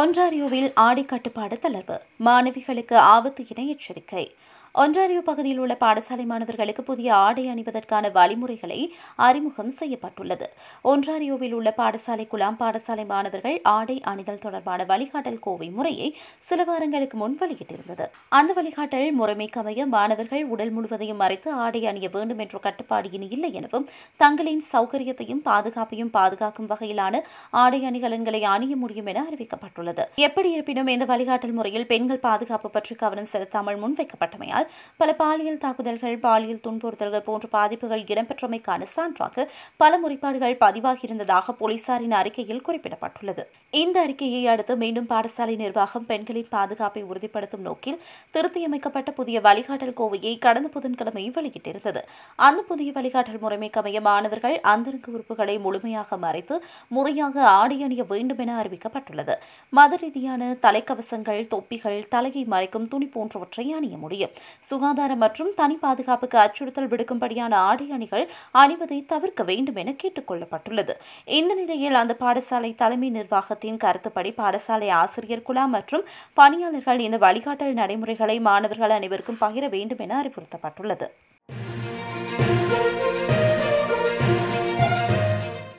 ஒன்றாரியோவில் ஆடிக்கட்டுப்பாடு கட்டுப்பாடு தளர்வு மாணவிகளுக்கு ஆபத்து என எச்சரிக்கை ஒன்றாரியோ பகுதியில் உள்ள பாடசாலை மாணவர்களுக்கு புதிய ஆடை அணிவதற்கான வழிமுறைகளை அறிமுகம் செய்யப்பட்டுள்ளது ஒன்றாரியோவில் உள்ள பாடசாலை குலாம் பாடசாலை மாணவர்கள் ஆடை அணிதல் தொடர்பான வழிகாட்டல் கோவை முறையை சில வாரங்களுக்கு முன் வெளியிட்டிருந்தது அந்த வழிகாட்டல் முறைமைக்கமைய மாணவர்கள் உடல் முழுவதையும் மறைத்து ஆடை அணிய வேண்டும் என்ற கட்டுப்பாடு இனி இல்லை எனவும் தங்களின் சௌகரியத்தையும் பாதுகாப்பையும் பாதுகாக்கும் வகையிலான ஆடை அணிகலன்களை அணிய முடியும் என அறிவிக்கப்பட்டுள்ளது எப்படி இருப்பினும் இந்த வழிகாட்டல் முறையில் பெண்கள் பாதுகாப்பு பற்றி கவனம் செலுத்தாமல் முன்வைக்கப்பட்டமையால் பல பாலியல் தாக்குதல்கள் பாலியல் துன்புறுத்தல்கள் போன்ற பாதிப்புகள் இடம்பெற்றமைக்கான சான்றாக பல முறைப்பாடுகள் பதிவாகியிருந்ததாக போலீசாரின் அறிக்கையில் குறிப்பிடப்பட்டுள்ளது இந்த அறிக்கையை அடுத்து மீண்டும் பாடசாலை நிர்வாகம் பெண்களின் பாதுகாப்பை உறுதிப்படுத்தும் நோக்கில் திருத்தியமைக்கப்பட்ட புதிய வழிகாட்டல் கோவையை கடந்த புதன்கிழமை வெளியிட்டிருந்தது அந்த புதிய வழிகாட்டல் முறைமைக்கமைய மாணவர்கள் அந்தரங்க உறுப்புகளை முழுமையாக மறைத்து முறையாக ஆடி அணிய வேண்டும் என அறிவிக்கப்பட்டுள்ளது மத ரீதியான தலைக்கவசங்கள் தொப்பிகள் தலையை மறைக்கும் துணி போன்றவற்றை அணிய முடியும் சுகாதாரம் மற்றும் தனி பாதுகாப்புக்கு அச்சுறுத்தல் விடுக்கும்படியான ஆடை அணிகள் அணிவதை தவிர்க்க வேண்டும் என கேட்டுக் கொள்ளப்பட்டுள்ளது இந்த நிலையில் அந்த பாடசாலை தலைமை நிர்வாகத்தின் கருத்துப்படி பாடசாலை ஆசிரியர் குழா மற்றும் பணியாளர்கள் இந்த வழிகாட்டல் நடைமுறைகளை மாணவர்கள் அனைவருக்கும் பகிர வேண்டும் என அறிவுறுத்தப்பட்டுள்ளது